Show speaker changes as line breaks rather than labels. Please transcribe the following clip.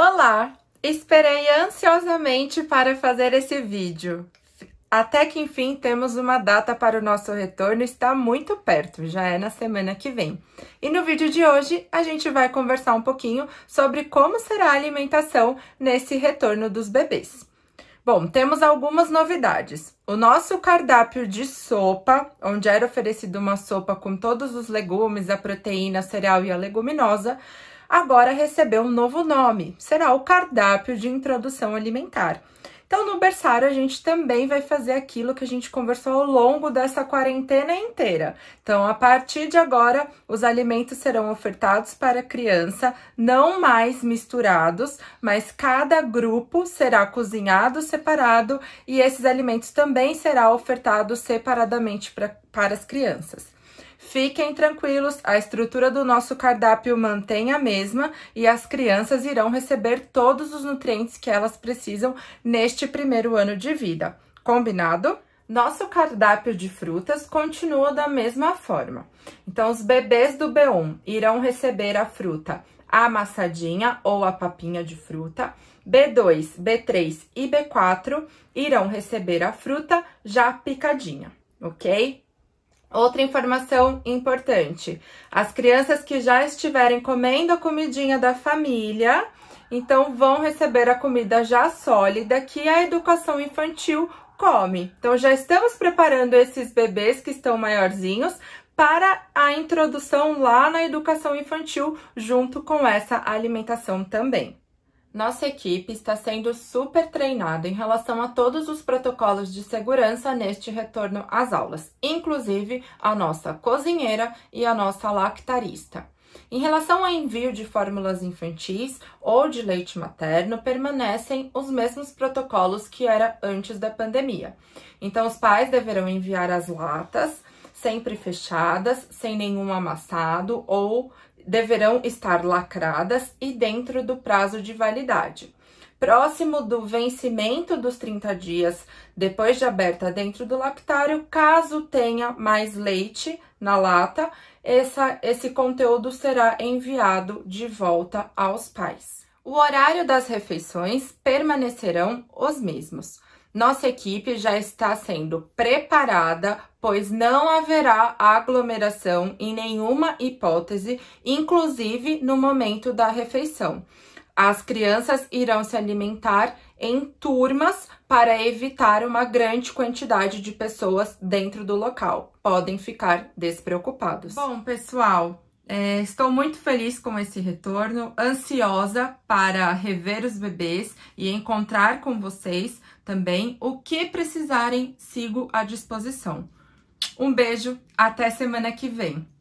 Olá! Esperei ansiosamente para fazer esse vídeo. Até que enfim temos uma data para o nosso retorno, está muito perto, já é na semana que vem. E no vídeo de hoje a gente vai conversar um pouquinho sobre como será a alimentação nesse retorno dos bebês. Bom, temos algumas novidades. O nosso cardápio de sopa, onde era oferecido uma sopa com todos os legumes, a proteína, o cereal e a leguminosa, agora recebeu um novo nome, será o cardápio de introdução alimentar. Então, no berçário, a gente também vai fazer aquilo que a gente conversou ao longo dessa quarentena inteira. Então, a partir de agora, os alimentos serão ofertados para a criança, não mais misturados, mas cada grupo será cozinhado separado e esses alimentos também serão ofertados separadamente pra, para as crianças. Fiquem tranquilos, a estrutura do nosso cardápio mantém a mesma e as crianças irão receber todos os nutrientes que elas precisam neste primeiro ano de vida. Combinado? Nosso cardápio de frutas continua da mesma forma. Então, os bebês do B1 irão receber a fruta amassadinha ou a papinha de fruta. B2, B3 e B4 irão receber a fruta já picadinha, ok? Outra informação importante: as crianças que já estiverem comendo a comidinha da família, então vão receber a comida já sólida que a educação infantil come. Então já estamos preparando esses bebês que estão maiorzinhos para a introdução lá na educação infantil junto com essa alimentação também. Nossa equipe está sendo super treinada em relação a todos os protocolos de segurança neste retorno às aulas, inclusive a nossa cozinheira e a nossa lactarista. Em relação ao envio de fórmulas infantis ou de leite materno, permanecem os mesmos protocolos que era antes da pandemia. Então, os pais deverão enviar as latas sempre fechadas, sem nenhum amassado ou deverão estar lacradas e dentro do prazo de validade. Próximo do vencimento dos 30 dias depois de aberta dentro do lactário, caso tenha mais leite na lata, essa, esse conteúdo será enviado de volta aos pais. O horário das refeições permanecerão os mesmos. Nossa equipe já está sendo preparada, pois não haverá aglomeração em nenhuma hipótese, inclusive no momento da refeição. As crianças irão se alimentar em turmas para evitar uma grande quantidade de pessoas dentro do local. Podem ficar despreocupados. Bom, pessoal, é, estou muito feliz com esse retorno, ansiosa para rever os bebês e encontrar com vocês também. O que precisarem, sigo à disposição. Um beijo, até semana que vem.